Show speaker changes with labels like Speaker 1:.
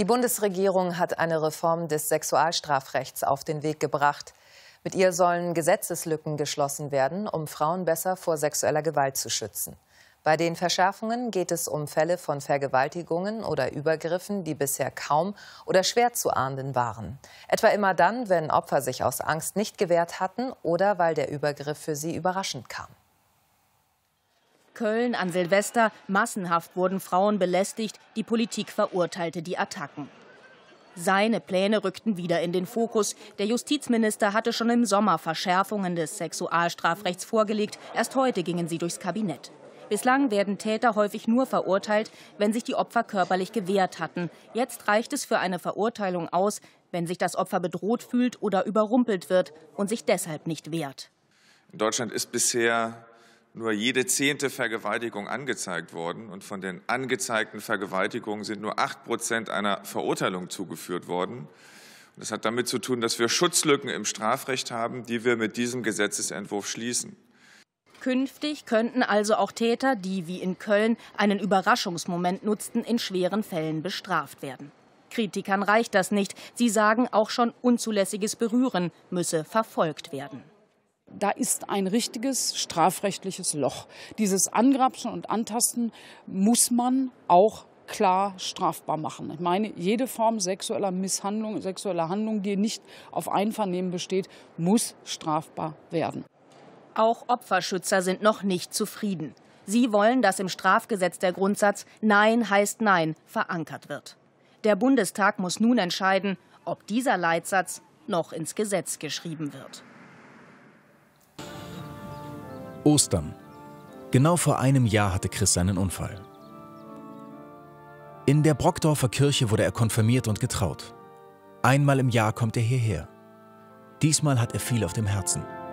Speaker 1: Die Bundesregierung hat eine Reform des Sexualstrafrechts auf den Weg gebracht. Mit ihr sollen Gesetzeslücken geschlossen werden, um Frauen besser vor sexueller Gewalt zu schützen. Bei den Verschärfungen geht es um Fälle von Vergewaltigungen oder Übergriffen, die bisher kaum oder schwer zu ahnden waren. Etwa immer dann, wenn Opfer sich aus Angst nicht gewehrt hatten oder weil der Übergriff für sie überraschend kam.
Speaker 2: Köln an Silvester. Massenhaft wurden Frauen belästigt. Die Politik verurteilte die Attacken. Seine Pläne rückten wieder in den Fokus. Der Justizminister hatte schon im Sommer Verschärfungen des Sexualstrafrechts vorgelegt. Erst heute gingen sie durchs Kabinett. Bislang werden Täter häufig nur verurteilt, wenn sich die Opfer körperlich gewehrt hatten. Jetzt reicht es für eine Verurteilung aus, wenn sich das Opfer bedroht fühlt oder überrumpelt wird und sich deshalb nicht wehrt.
Speaker 3: In Deutschland ist bisher nur jede zehnte Vergewaltigung angezeigt worden und von den angezeigten Vergewaltigungen sind nur acht Prozent einer Verurteilung zugeführt worden. Das hat damit zu tun, dass wir Schutzlücken im Strafrecht haben, die wir mit diesem Gesetzentwurf schließen.
Speaker 2: Künftig könnten also auch Täter, die wie in Köln einen Überraschungsmoment nutzten, in schweren Fällen bestraft werden. Kritikern reicht das nicht. Sie sagen, auch schon unzulässiges Berühren müsse verfolgt werden da ist ein richtiges strafrechtliches
Speaker 4: Loch. Dieses Angrapschen und Antasten muss man auch klar strafbar machen. Ich meine, jede Form sexueller Misshandlung, sexueller Handlung, die nicht auf Einvernehmen besteht, muss strafbar
Speaker 2: werden. Auch Opferschützer sind noch nicht zufrieden. Sie wollen, dass im Strafgesetz der Grundsatz Nein heißt Nein verankert wird. Der Bundestag muss nun entscheiden, ob dieser Leitsatz noch ins Gesetz geschrieben wird.
Speaker 3: Ostern. Genau vor einem Jahr hatte Chris seinen Unfall. In der Brockdorfer Kirche wurde er konfirmiert und getraut. Einmal im Jahr kommt er hierher. Diesmal hat er viel auf dem Herzen.